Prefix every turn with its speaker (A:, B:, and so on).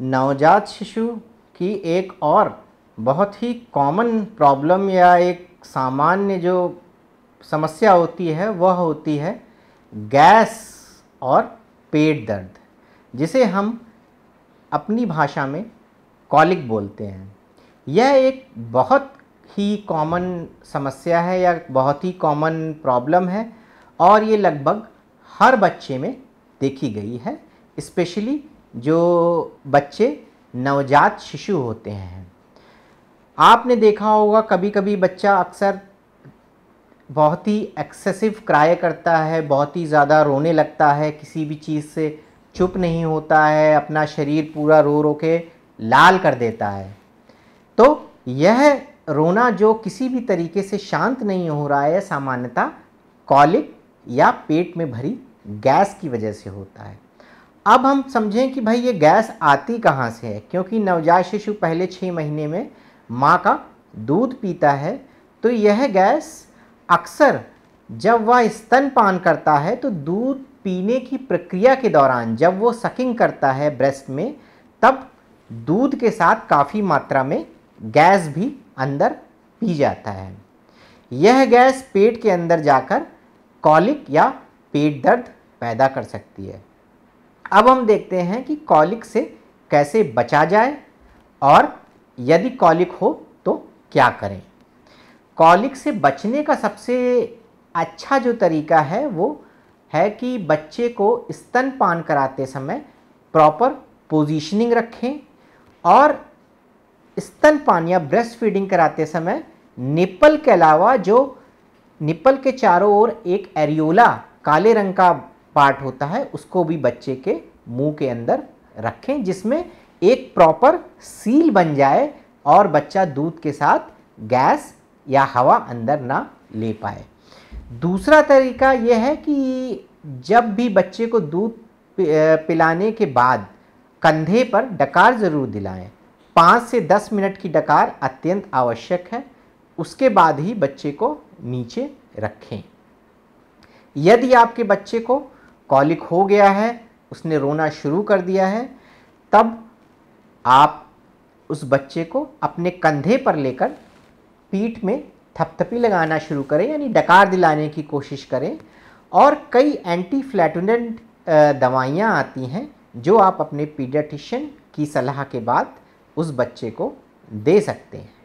A: नवजात शिशु की एक और बहुत ही कॉमन प्रॉब्लम या एक सामान्य जो समस्या होती है वह होती है गैस और पेट दर्द जिसे हम अपनी भाषा में कॉलिक बोलते हैं यह एक बहुत ही कॉमन समस्या है या बहुत ही कॉमन प्रॉब्लम है और ये लगभग हर बच्चे में देखी गई है स्पेशली जो बच्चे नवजात शिशु होते हैं आपने देखा होगा कभी कभी बच्चा अक्सर बहुत ही एक्सेसिव क्राय करता है बहुत ही ज़्यादा रोने लगता है किसी भी चीज़ से चुप नहीं होता है अपना शरीर पूरा रो रो के लाल कर देता है तो यह रोना जो किसी भी तरीके से शांत नहीं हो रहा है सामान्यतः कॉलिक या पेट में भरी गैस की वजह से होता है अब हम समझें कि भाई ये गैस आती कहाँ से है क्योंकि नवजात शिशु पहले छः महीने में माँ का दूध पीता है तो यह गैस अक्सर जब वह स्तनपान करता है तो दूध पीने की प्रक्रिया के दौरान जब वो सकिंग करता है ब्रेस्ट में तब दूध के साथ काफ़ी मात्रा में गैस भी अंदर पी जाता है यह गैस पेट के अंदर जाकर कॉलिक या पेट दर्द पैदा कर सकती है अब हम देखते हैं कि कॉलिक से कैसे बचा जाए और यदि कॉलिक हो तो क्या करें कॉलिक से बचने का सबसे अच्छा जो तरीका है वो है कि बच्चे को स्तनपान कराते समय प्रॉपर पोजीशनिंग रखें और स्तनपान या ब्रेस्ट फीडिंग कराते समय निपल के अलावा जो निपल के चारों ओर एक एरियोला काले रंग का पार्ट होता है उसको भी बच्चे के मुंह के अंदर रखें जिसमें एक प्रॉपर सील बन जाए और बच्चा दूध के साथ गैस या हवा अंदर ना ले पाए दूसरा तरीका यह है कि जब भी बच्चे को दूध पिलाने के बाद कंधे पर डकार ज़रूर दिलाएं पाँच से दस मिनट की डकार अत्यंत आवश्यक है उसके बाद ही बच्चे को नीचे रखें यदि आपके बच्चे को कॉलिक हो गया है उसने रोना शुरू कर दिया है तब आप उस बच्चे को अपने कंधे पर लेकर पीठ में थपथपी लगाना शुरू करें यानी डकार दिलाने की कोशिश करें और कई एंटी फ्लैटुलेंट दवाइयाँ आती हैं जो आप अपने पीडियाटिशियन की सलाह के बाद उस बच्चे को दे सकते हैं